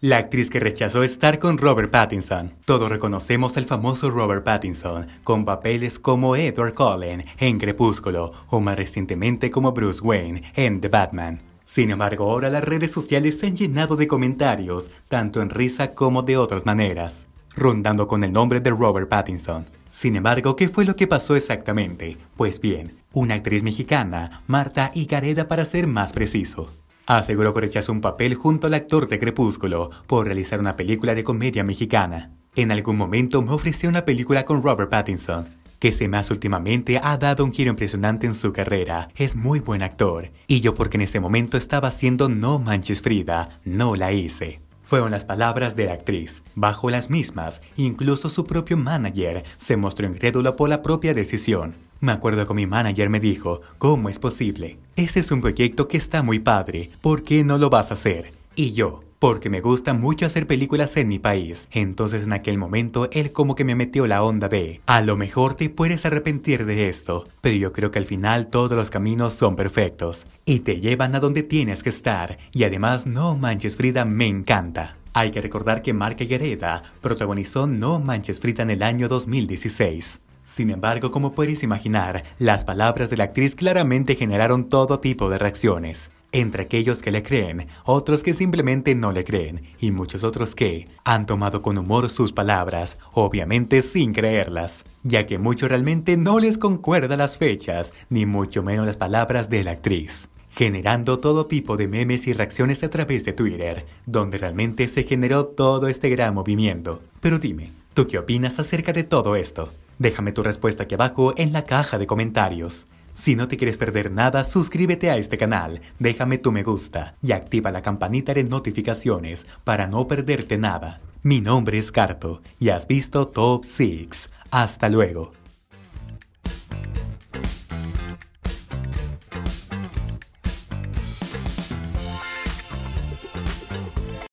la actriz que rechazó estar con Robert Pattinson. Todos reconocemos al famoso Robert Pattinson, con papeles como Edward Cullen en Crepúsculo o más recientemente como Bruce Wayne en The Batman. Sin embargo, ahora las redes sociales se han llenado de comentarios, tanto en risa como de otras maneras, rondando con el nombre de Robert Pattinson. Sin embargo, ¿qué fue lo que pasó exactamente? Pues bien, una actriz mexicana, Marta Icareda para ser más preciso, Aseguró que rechazó un papel junto al actor de Crepúsculo por realizar una película de comedia mexicana. En algún momento me ofreció una película con Robert Pattinson, que se más últimamente ha dado un giro impresionante en su carrera. Es muy buen actor, y yo porque en ese momento estaba haciendo No Manches Frida, no la hice. Fueron las palabras de la actriz. Bajo las mismas, incluso su propio manager se mostró incrédulo por la propia decisión. Me acuerdo que mi manager me dijo, ¿cómo es posible? Ese es un proyecto que está muy padre, ¿por qué no lo vas a hacer? Y yo, porque me gusta mucho hacer películas en mi país. Entonces en aquel momento él como que me metió la onda de, a lo mejor te puedes arrepentir de esto, pero yo creo que al final todos los caminos son perfectos y te llevan a donde tienes que estar. Y además, no manches Frida, me encanta. Hay que recordar que Marca Gareda protagonizó No Manches Frida en el año 2016. Sin embargo, como podéis imaginar, las palabras de la actriz claramente generaron todo tipo de reacciones. Entre aquellos que le creen, otros que simplemente no le creen, y muchos otros que han tomado con humor sus palabras, obviamente sin creerlas, ya que mucho realmente no les concuerda las fechas, ni mucho menos las palabras de la actriz generando todo tipo de memes y reacciones a través de Twitter, donde realmente se generó todo este gran movimiento. Pero dime, ¿tú qué opinas acerca de todo esto? Déjame tu respuesta aquí abajo en la caja de comentarios. Si no te quieres perder nada, suscríbete a este canal, déjame tu me gusta y activa la campanita de notificaciones para no perderte nada. Mi nombre es Carto y has visto Top 6. Hasta luego.